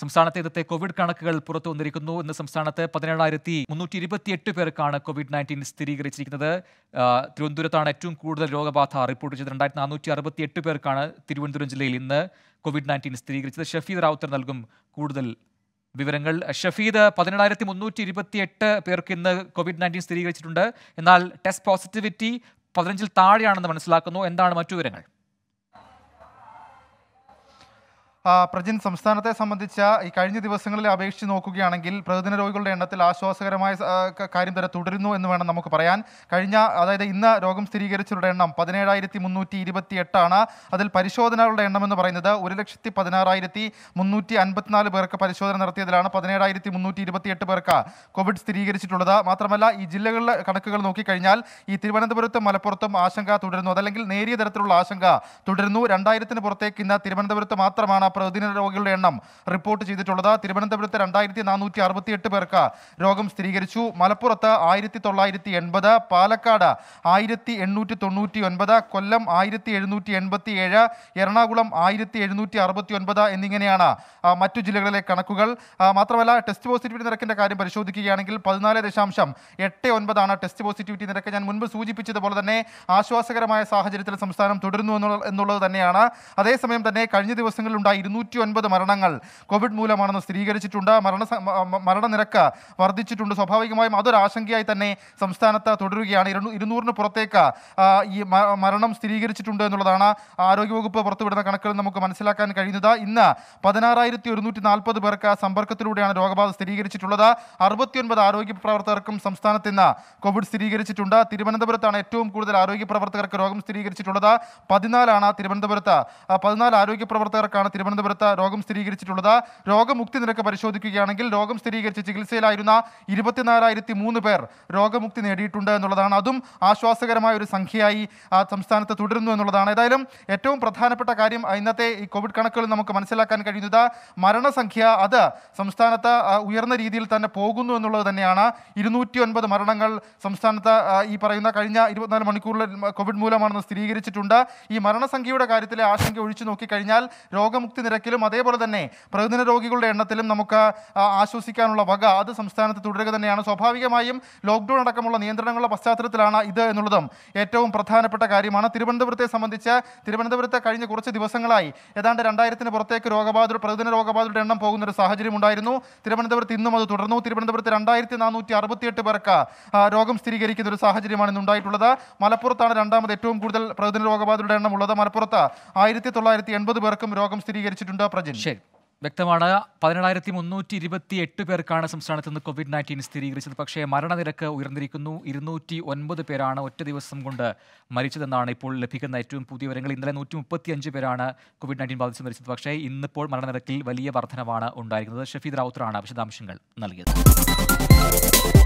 സംസ്ഥാനത്തെ ഇന്നത്തെ കോവിഡ് കണക്കുകൾ പുറത്തു വന്നിരിക്കുന്നു ഇന്ന് സംസ്ഥാനത്ത് പതിനേഴായിരത്തി മുന്നൂറ്റി ഇരുപത്തിയെട്ട് പേർക്കാണ് കോവിഡ് നയൻറ്റീൻ സ്ഥിരീകരിച്ചിരിക്കുന്നത് തിരുവനന്തപുരത്താണ് ഏറ്റവും കൂടുതൽ രോഗബാധ റിപ്പോർട്ട് ചെയ്തത് രണ്ടായിരത്തി നാനൂറ്റി അറുപത്തിയെട്ട് പേർക്കാണ് തിരുവനന്തപുരം ജില്ലയിൽ ഇന്ന് കോവിഡ് നയൻറ്റീൻ സ്ഥിരീകരിച്ചത് ഷഫീദ് റാവുത്തർ നൽകും കൂടുതൽ വിവരങ്ങൾ ഷഫീദ് പതിനേഴായിരത്തി മുന്നൂറ്റി ഇരുപത്തിയെട്ട് പേർക്ക് ഇന്ന് കോവിഡ് നയൻറ്റീൻ സ്ഥിരീകരിച്ചിട്ടുണ്ട് എന്നാൽ ടെസ്റ്റ് പോസിറ്റിവിറ്റി പതിനഞ്ചിൽ താഴെയാണെന്ന് മനസ്സിലാക്കുന്നു എന്താണ് മറ്റു വിവരങ്ങൾ പ്രജിൻ സംസ്ഥാനത്തെ സംബന്ധിച്ച ഈ കഴിഞ്ഞ ദിവസങ്ങളിൽ അപേക്ഷിച്ച് നോക്കുകയാണെങ്കിൽ പ്രതിദിന രോഗികളുടെ എണ്ണത്തിൽ ആശ്വാസകരമായ കാര്യം തന്നെ തുടരുന്നു എന്ന് വേണം നമുക്ക് പറയാൻ കഴിഞ്ഞ അതായത് ഇന്ന് രോഗം സ്ഥിരീകരിച്ചവരുടെ എണ്ണം പതിനേഴായിരത്തി മുന്നൂറ്റി ഇരുപത്തി എട്ടാണ് അതിൽ പരിശോധനകളുടെ എണ്ണം എന്ന് പറയുന്നത് ഒരു ലക്ഷത്തി പതിനാറായിരത്തി മുന്നൂറ്റി അൻപത്തിനാല് പേർക്ക് പരിശോധന നടത്തിയതിലാണ് പതിനേഴായിരത്തി മുന്നൂറ്റി എട്ട് പേർക്ക് കോവിഡ് സ്ഥിരീകരിച്ചിട്ടുള്ളത് മാത്രമല്ല ഈ ജില്ലകളിലെ കണക്കുകൾ നോക്കിക്കഴിഞ്ഞാൽ ഈ തിരുവനന്തപുരത്തും മലപ്പുറത്തും ആശങ്ക തുടരുന്നു അതല്ലെങ്കിൽ നേരിയ തരത്തിലുള്ള ആശങ്ക തുടരുന്നു രണ്ടായിരത്തിന് പുറത്തേക്ക് ഇന്ന് തിരുവനന്തപുരത്ത് മാത്രമാണ് പ്രതിദിന രോഗികളുടെ എണ്ണം റിപ്പോർട്ട് ചെയ്തിട്ടുള്ളത് തിരുവനന്തപുരത്ത് രണ്ടായിരത്തി നാനൂറ്റി അറുപത്തിയെട്ട് പേർക്ക് രോഗം സ്ഥിരീകരിച്ചു മലപ്പുറത്ത് ആയിരത്തി തൊള്ളായിരത്തി എൺപത് പാലക്കാട് ആയിരത്തി എണ്ണൂറ്റി തൊണ്ണൂറ്റി ഒൻപത് കൊല്ലം ആയിരത്തി എഴുന്നൂറ്റി എൺപത്തി ഏഴ് എറണാകുളം ആയിരത്തി എഴുന്നൂറ്റി അറുപത്തി ഒൻപത് എന്നിങ്ങനെയാണ് മറ്റു ജില്ലകളിലെ കണക്കുകൾ മാത്രമല്ല ടെസ്റ്റ് പോസിറ്റിവിറ്റി നിരക്കിൻ്റെ കാര്യം പരിശോധിക്കുകയാണെങ്കിൽ പതിനാല് ദശാംശം എട്ട് ഒൻപതാണ് ടെസ്റ്റ് പോസിറ്റിവിറ്റി നിരക്ക് ഞാൻ മുൻപ് സൂചിപ്പിച്ചതുപോലെ തന്നെ ആശ്വാസകരമായ സാഹചര്യത്തിൽ സംസ്ഥാനം തുടരുന്നു എന്നുള്ള എന്നുള്ളത് തന്നെയാണ് അതേസമയം തന്നെ കഴിഞ്ഞ ദിവസങ്ങളിലുണ്ടായി ഇരുന്നൂറ്റി ഒൻപത് മരണങ്ങൾ കോവിഡ് മൂലമാണെന്ന് സ്ഥിരീകരിച്ചിട്ടുണ്ട് മരണ മരണനിരക്ക് വർദ്ധിച്ചിട്ടുണ്ട് സ്വാഭാവികമായും അതൊരു ആശങ്കയായി തന്നെ സംസ്ഥാനത്ത് തുടരുകയാണ് ഇരുന്നൂറിന് പുറത്തേക്ക് ഈ മരണം സ്ഥിരീകരിച്ചിട്ടുണ്ട് എന്നുള്ളതാണ് ആരോഗ്യവകുപ്പ് പുറത്തുവിടുന്ന കണക്കുകൾ നമുക്ക് മനസ്സിലാക്കാൻ കഴിയുന്നത് ഇന്ന് പതിനാറായിരത്തി ഒരുന്നൂറ്റി നാൽപ്പത് പേർക്ക് സമ്പർക്കത്തിലൂടെയാണ് രോഗബാധ സ്ഥിരീകരിച്ചിട്ടുള്ളത് അറുപത്തിയൊൻപത് ആരോഗ്യ പ്രവർത്തകർക്കും സംസ്ഥാനത്ത് ഇന്ന് കോവിഡ് സ്ഥിരീകരിച്ചിട്ടുണ്ട് തിരുവനന്തപുരത്താണ് ഏറ്റവും കൂടുതൽ ആരോഗ്യ പ്രവർത്തകർക്ക് രോഗം സ്ഥിരീകരിച്ചിട്ടുള്ളത് പതിനാലാണ് തിരുവനന്തപുരത്ത് പതിനാല് ആരോഗ്യ പ്രവർത്തകർക്കാണ് തിരുവനന്തപുരം തിരുവനന്തപുരത്ത് രോഗം സ്ഥിരീകരിച്ചിട്ടുള്ളത് രോഗമുക്തി നിരക്ക് പരിശോധിക്കുകയാണെങ്കിൽ രോഗം സ്ഥിരീകരിച്ച് ചികിത്സയിലായിരുന്ന ഇരുപത്തിനാലായിരത്തി മൂന്ന് പേർ രോഗമുക്തി നേടിയിട്ടുണ്ട് എന്നുള്ളതാണ് അതും ആശ്വാസകരമായ ഒരു സംഖ്യയായി ആ സംസ്ഥാനത്ത് തുടരുന്നു എന്നുള്ളതാണ് ഏതായാലും ഏറ്റവും പ്രധാനപ്പെട്ട കാര്യം ഇന്നത്തെ ഈ കോവിഡ് കണക്കുകളിൽ നമുക്ക് മനസ്സിലാക്കാൻ കഴിയുന്നത് മരണസംഖ്യ അത് സംസ്ഥാനത്ത് ഉയർന്ന രീതിയിൽ തന്നെ പോകുന്നു എന്നുള്ളത് തന്നെയാണ് ഇരുന്നൂറ്റി ഒൻപത് മരണങ്ങൾ സംസ്ഥാനത്ത് ഈ പറയുന്ന കഴിഞ്ഞ ഇരുപത്തിനാല് മണിക്കൂറിൽ കോവിഡ് മൂലമാണെന്ന് സ്ഥിരീകരിച്ചിട്ടുണ്ട് ഈ മരണസംഖ്യയുടെ കാര്യത്തിലെ ആശങ്ക ഒഴിച്ചു നോക്കിക്കഴിഞ്ഞാൽ രോഗമുക്തി നിരക്കിലും അതേപോലെ തന്നെ പ്രതിദിന രോഗികളുടെ എണ്ണത്തിലും നമുക്ക് ആശ്വസിക്കാനുള്ള വക അത് സംസ്ഥാനത്ത് തുടരുക തന്നെയാണ് സ്വാഭാവികമായും ലോക്ക്ഡൗൺ അടക്കമുള്ള നിയന്ത്രണങ്ങളുടെ പശ്ചാത്തലത്തിലാണ് ഇത് എന്നുള്ളതും ഏറ്റവും പ്രധാനപ്പെട്ട കാര്യമാണ് തിരുവനന്തപുരത്തെ സംബന്ധിച്ച് തിരുവനന്തപുരത്ത് കഴിഞ്ഞ കുറച്ച് ദിവസങ്ങളായി ഏതാണ്ട് രണ്ടായിരത്തിന് പുറത്തേക്ക് രോഗബാധ പ്രതിദിന രോഗബാധയുടെ എണ്ണം പോകുന്നൊരു സാഹചര്യം ഉണ്ടായിരുന്നു തിരുവനന്തപുരത്ത് ഇന്നും അത് തുടർന്നു തിരുവനന്തപുരത്ത് രണ്ടായിരത്തി നാനൂറ്റി അറുപത്തിയെട്ട് പേർക്ക് രോഗം സ്ഥിരീകരിക്കുന്ന ഒരു സാഹചര്യമാണ് ഇന്നുണ്ടായിട്ടുള്ളത് മലപ്പുറത്താണ് രണ്ടാമത് ഏറ്റവും കൂടുതൽ പ്രതിദിന രോഗബാധയുടെ എണ്ണം ഉള്ളത് മലപ്പുറത്ത് ആയിരത്തി തൊള്ളായിരത്തി എൺപത് പേർക്കും രോഗം സ്ഥിരീകരിച്ചു സ്ഥിരീകരിച്ചിട്ടുണ്ടോ പ്രജൻ ശരി വ്യക്തമാണ് പതിനേഴായിരത്തി മുന്നൂറ്റി ഇരുപത്തി എട്ട് പേർക്കാണ് സംസ്ഥാനത്ത് നിന്ന് കോവിഡ് നയൻറ്റീൻ സ്ഥിരീകരിച്ചത് പക്ഷേ മരണനിരക്ക് ഉയർന്നിരിക്കുന്നു ഇരുന്നൂറ്റി ഒൻപത് പേരാണ് ഒറ്റ ദിവസം കൊണ്ട് മരിച്ചതെന്നാണ് ഇപ്പോൾ ലഭിക്കുന്ന ഏറ്റവും പുതിയ വിവരങ്ങൾ ഇന്നലെ നൂറ്റി മുപ്പത്തി അഞ്ച് പേരാണ് കോവിഡ് നയൻറ്റീൻ ബാധിച്ച് മരിച്ചത് പക്ഷേ ഇന്നിപ്പോൾ മരണനിരക്കിൽ വലിയ വർധനമാണ് ഉണ്ടായിരിക്കുന്നത് ഷഫീദ് റൌത്തറാണ് വിശദാംശങ്ങൾ നൽകിയത്